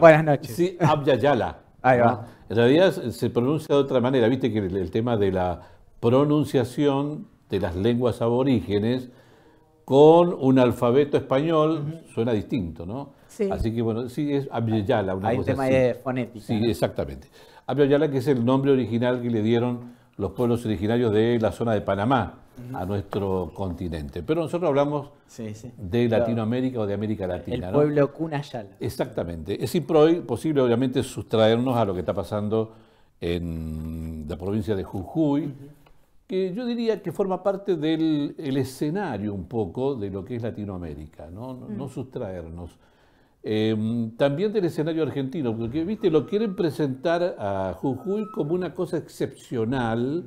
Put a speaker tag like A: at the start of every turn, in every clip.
A: Buenas noches. Sí, Ahí va. En realidad se pronuncia de otra manera. Viste que el, tema de la pronunciación de las lenguas aborígenes con un alfabeto español suena distinto, ¿no? Sí. Así que bueno, sí, es Abyayala, Una Hay un tema de fonética. Sí, exactamente. Abyayala, que es el nombre original que le dieron los pueblos originarios de la zona de Panamá a nuestro continente. Pero nosotros hablamos de Latinoamérica o de América Latina. El pueblo Cunayal. Exactamente. Es imposible, obviamente, sustraernos a lo que está pasando en la provincia de Jujuy, que yo diría que forma parte del escenario un poco de lo que es Latinoamérica, no, no mm. sustraernos. Em, también del escenario argentino, porque viste, lo quieren presentar a Jujuy como una cosa excepcional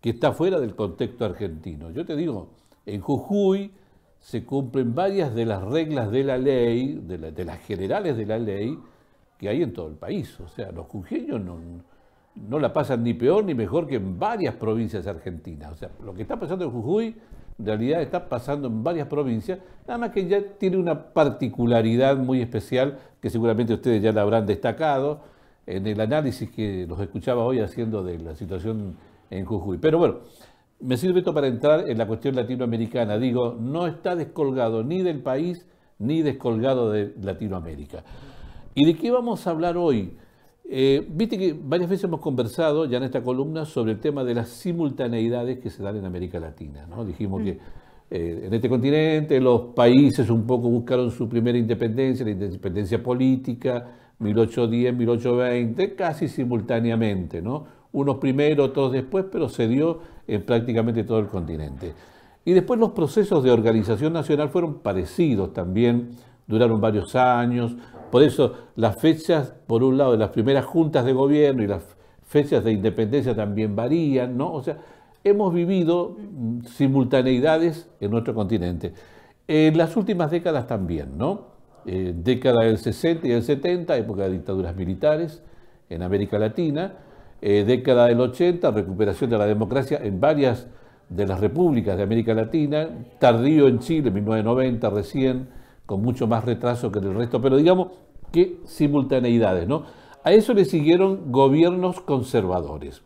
A: que está fuera del contexto argentino. Yo te digo, en Jujuy se cumplen varias de las reglas de la ley, de, de las generales de la ley, que hay en todo el país. O sea, los jujeños no, no la pasan ni peor ni mejor que en varias provincias argentinas. O sea, lo que está pasando en Jujuy en realidad está pasando en varias provincias, nada más que ya tiene una particularidad muy especial que seguramente ustedes ya la habrán destacado en el análisis que los escuchaba hoy haciendo de la situación en Jujuy. Pero bueno, me sirve esto para entrar en la cuestión latinoamericana. Digo, no está descolgado ni del país ni descolgado de Latinoamérica. ¿Y de qué vamos a hablar hoy? Eh, viste que varias veces hemos conversado ya en esta columna sobre el tema de las simultaneidades que se dan en América Latina. ¿no? Dijimos mm. que eh, en este continente los países un poco buscaron su primera independencia, la independencia política, 1810, 1820, casi simultáneamente. ¿no? Unos primero, otros después, pero se dio en prácticamente todo el continente. Y después los procesos de organización nacional fueron parecidos también, duraron varios años, por eso las fechas, por un lado, de las primeras juntas de gobierno y las fechas de independencia también varían, ¿no? O sea, hemos vivido mm, simultaneidades en nuestro continente. En las últimas décadas también, ¿no? Eh, década del 60 y del 70, época de dictaduras militares en América Latina, eh, década del 80, recuperación de la democracia en varias de las repúblicas de América Latina, tardío en Chile, 1990 recién, con mucho más retraso que el resto, pero digamos que simultaneidades, ¿no? A eso le siguieron gobiernos conservadores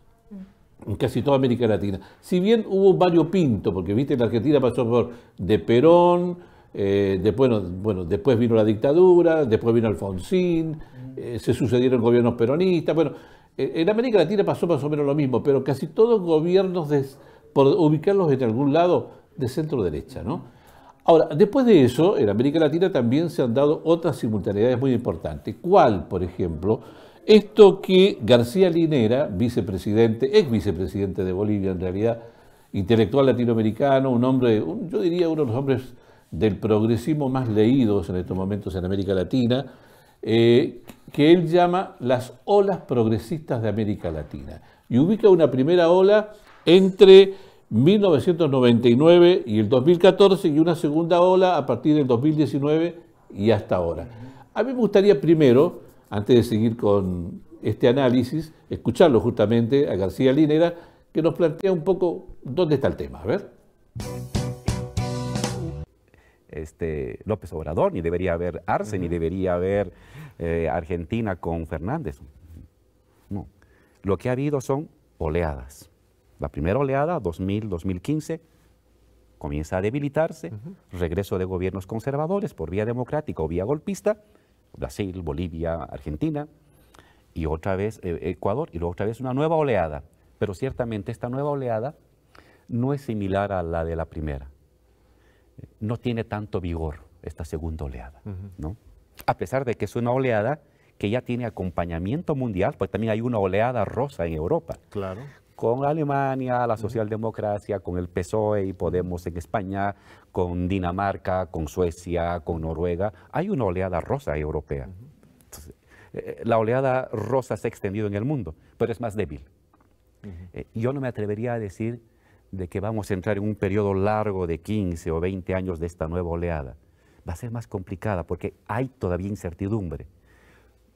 A: en casi toda América Latina. Si bien hubo varios pinto, porque viste, la Argentina pasó por de Perón, eh, bueno, después vino la dictadura, después vino Alfonsín, eh, se sucedieron gobiernos peronistas. Bueno, eh, en América Latina pasó más o menos lo mismo, pero casi todos gobiernos, por ubicarlos en algún lado, de centro derecha, ¿no? Ahora, después de eso, en América Latina también se han dado otras simultaneidades muy importantes. ¿Cuál, por ejemplo? Esto que García Linera, vicepresidente, ex vicepresidente de Bolivia en realidad, intelectual latinoamericano, un hombre, yo diría uno de los hombres del progresismo más leídos en estos momentos en América Latina, eh, que él llama las olas progresistas de América Latina. Y ubica una primera ola entre 1999 y el 2014 y una segunda ola a partir del 2019 y hasta ahora. A mí me gustaría primero, antes de seguir con este análisis, escucharlo justamente a García Linera, que nos plantea un poco dónde está el tema. A ver.
B: Este, López Obrador, ni debería haber Arce, ni debería haber eh, Argentina con Fernández. No. Lo que ha habido son oleadas la primera oleada, 2000-2015, comienza a debilitarse, regreso de gobiernos conservadores por vía democrática o vía golpista, Brasil, Bolivia, Argentina, y otra vez eh, Ecuador, y luego otra vez una nueva oleada. Pero ciertamente esta nueva oleada no es similar a la de la primera. No tiene tanto vigor esta segunda oleada, ¿no? A pesar de que es una oleada que ya tiene acompañamiento mundial, pues también hay una oleada rosa en Europa. Claro con Alemania, la socialdemocracia, con el PSOE y Podemos en España, con Dinamarca, con Suecia, con Noruega. Hay una oleada rosa europea. Eh, eh, la oleada rosa se ha extendido en el mundo, pero es más débil. Eh, yo no me atrevería a decir de que vamos a entrar en un periodo largo de 15 o 20 años de esta nueva oleada. Va a ser más complicada porque hay todavía incertidumbre.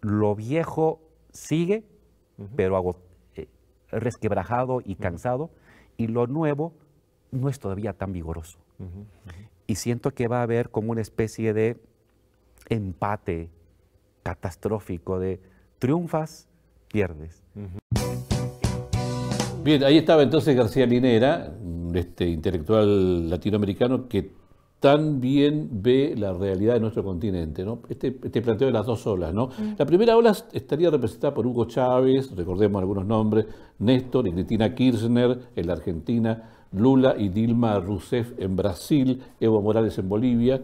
B: Lo viejo sigue, pero agotado resquebrajado y cansado, y lo nuevo no es todavía tan vigoroso. Y siento que va a haber como una especie de empate
A: catastrófico de triunfas, pierdes. Bien, ahí estaba entonces García Linera, este intelectual latinoamericano que ...tan bien ve la realidad de nuestro continente. Este, este, planteo de las dos olas. ¿no? Mm. La primera ola estaría representada por Hugo Chávez, recordemos algunos nombres, Néstor y Cristina Kirchner en la Argentina, Lula y Dilma Rousseff en Brasil, Evo Morales en Bolivia,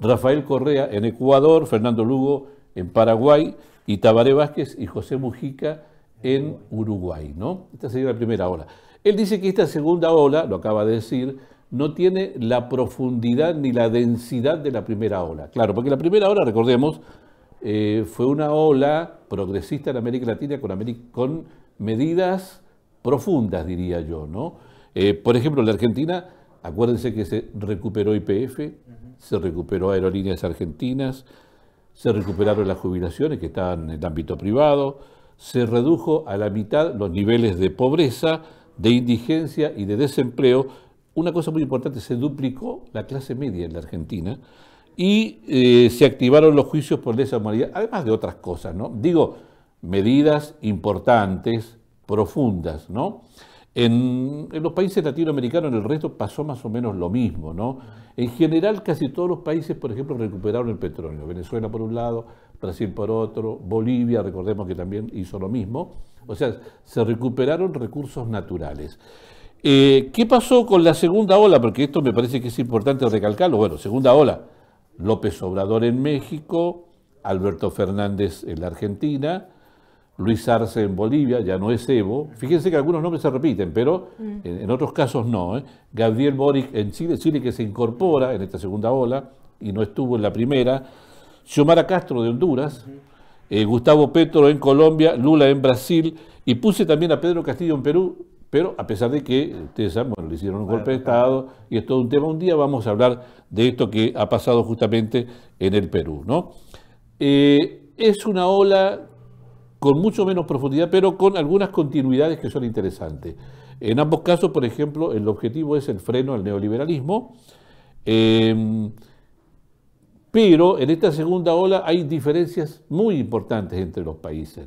A: Rafael Correa en Ecuador, Fernando Lugo en Paraguay y Tabaré Vázquez y José Mujica en Uruguay. Esta sería la primera ola. Él dice que esta segunda ola, lo acaba de decir, no tiene la profundidad ni la densidad de la primera ola. Claro, porque la primera ola, recordemos, eh, fue una ola progresista en América Latina con, medidas profundas, diría yo. ¿no? Eh, por ejemplo, en la Argentina, acuérdense que se recuperó IPF, se recuperó Aerolíneas Argentinas, se recuperaron las jubilaciones que estaban en el ámbito privado, se redujo a la mitad los niveles de pobreza, de indigencia y de desempleo una cosa muy importante, se duplicó la clase media en la Argentina y eh, se activaron los juicios por lesa humanidad, además de otras cosas, ¿no? Digo, medidas importantes, profundas, ¿no? En, en, los países latinoamericanos, en el resto, pasó más o menos lo mismo, ¿no? En general, casi todos los países, por ejemplo, recuperaron el petróleo. Venezuela por un lado, Brasil por otro, Bolivia, recordemos que también hizo lo mismo. O sea, se recuperaron recursos naturales. Eh, ¿Qué pasó con la segunda ola? Porque esto me parece que es importante recalcarlo. Bueno, segunda ola, López Obrador en México, Alberto Fernández en la Argentina, Luis Arce en Bolivia, ya no es Evo. Fíjense que algunos nombres se repiten, pero mm. en, otros casos no. ¿eh? Gabriel Boric en Chile, Chile que se incorpora en esta segunda ola y no estuvo en la primera. Xiomara Castro de Honduras, eh, Gustavo Petro en Colombia, Lula en Brasil, y puse también a Pedro Castillo en Perú, pero a pesar de que ustedes saben, bueno, le hicieron un golpe de Estado y es todo un tema, un día vamos a hablar de esto que ha pasado justamente en el Perú. ¿no? Eh, es una ola con mucho menos profundidad, pero con algunas continuidades que son interesantes. En ambos casos, por ejemplo, el objetivo es el freno al neoliberalismo. Eh, pero en esta segunda ola hay diferencias muy importantes entre los países.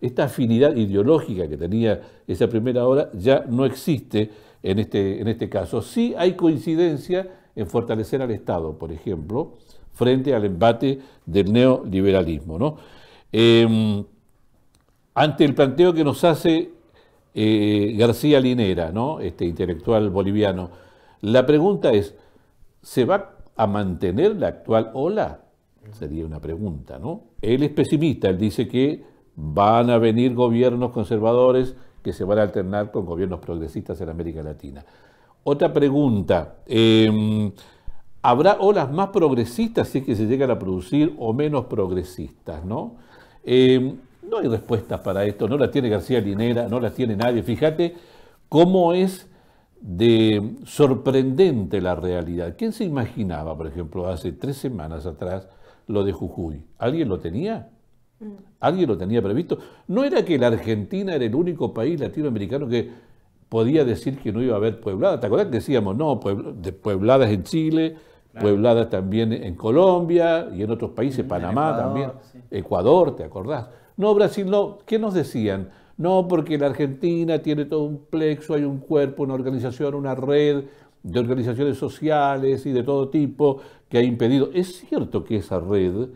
A: Esta afinidad ideológica que tenía esa primera ola ya no existe en este, en este caso. Sí hay coincidencia en fortalecer al Estado, por ejemplo, frente al embate del neoliberalismo. Em, ante el planteo que nos hace eh, García Linera, este intelectual boliviano, la pregunta es, ¿se va a mantener la actual ola? Sería una pregunta, ¿no? Él es pesimista, él dice que van a venir gobiernos conservadores que se van a alternar con gobiernos progresistas en América Latina. Otra pregunta, em, ¿habrá olas más progresistas si es que se llegan a producir o menos progresistas? ¿no? Em, no hay respuestas para esto, no la tiene García Linera, no la tiene nadie. Fíjate cómo es de sorprendente la realidad. ¿Quién se imaginaba, por ejemplo, hace tres semanas atrás, lo de Jujuy? ¿Alguien lo tenía? Mm. ¿Alguien lo tenía previsto? ¿No era que la Argentina era el único país latinoamericano que podía decir que no iba a haber puebladas? ¿Te acordás que decíamos, no, puebladas en Chile, puebladas también en Colombia y en otros países, Panamá también, Ecuador, ¿te acordás? No, Brasil no. ¿Qué nos decían? No, porque la Argentina tiene todo un plexo, hay un cuerpo, una organización, una red de organizaciones sociales y de todo tipo que ha impedido. Es cierto que esa red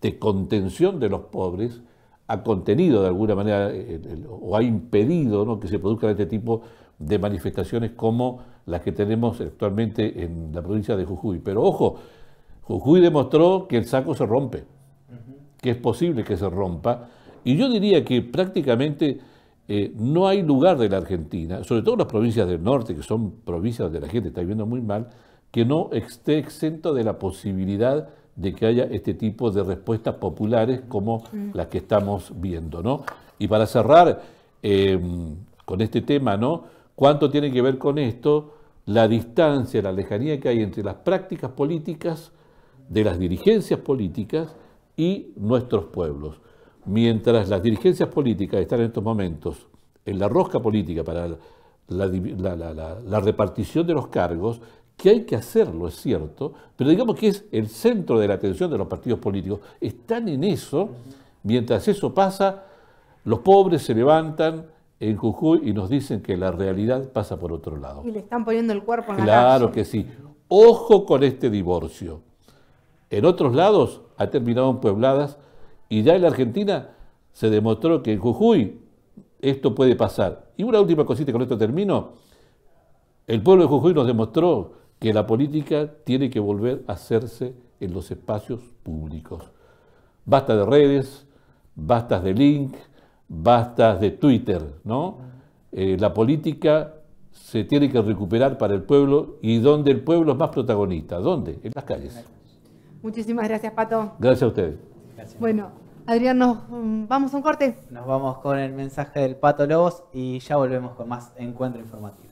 A: de contención de los pobres ha contenido de alguna manera eh, o ha impedido que se produzcan este tipo de manifestaciones como las que tenemos actualmente en la provincia de Jujuy. Pero ojo, Jujuy demostró que el saco se rompe, que es posible que se rompa y yo diría que prácticamente eh, no hay lugar de la Argentina, sobre todo en las provincias del norte, que son provincias donde la gente está viviendo muy mal, que no esté exento de la posibilidad de que haya este tipo de respuestas populares como mm. las que estamos viendo. ¿no? Y para cerrar eh, con este tema, ¿no? ¿cuánto tiene que ver con esto? La distancia, la lejanía que hay entre las prácticas políticas de las dirigencias políticas y nuestros pueblos. Mientras las dirigencias políticas están en estos momentos en la rosca política para la, repartición de los cargos, que hay que hacerlo, es cierto, pero digamos que es el centro de la atención de los partidos políticos. Están en eso, mientras eso pasa, los pobres se levantan en Jujuy y nos dicen que la realidad pasa por otro lado.
B: Y le están poniendo el cuerpo en la la Claro que
A: sí. Ojo con este divorcio. En otros lados ha terminado en puebladas y ya en la Argentina se demostró que en Jujuy esto puede pasar. Y una última cosita con esto termino. El pueblo de Jujuy nos demostró que la política tiene que volver a hacerse en los espacios públicos. Basta de redes, basta de link, basta de Twitter, ¿no? Eh, la política se tiene que recuperar para el pueblo y donde el pueblo es más protagonista. ¿Dónde? En las calles.
B: Muchísimas gracias, Pato. Gracias a ustedes. Bueno. Adrián, nos mm, vamos a un corte. Nos vamos con el mensaje del Pato Lobos y ya volvemos con más encuentro informativo.